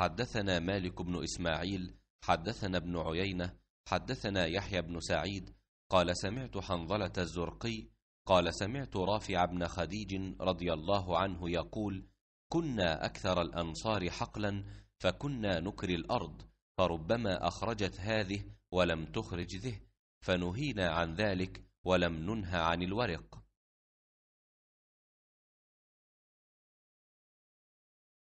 حدثنا مالك بن إسماعيل حدثنا ابن عيينة حدثنا يحيى بن سعيد قال سمعت حنظلة الزرقي قال سمعت رافع بن خديج رضي الله عنه يقول كنا أكثر الأنصار حقلا فكنا نكري الأرض فربما أخرجت هذه ولم تخرج ذه فنهينا عن ذلك ولم ننه عن الورق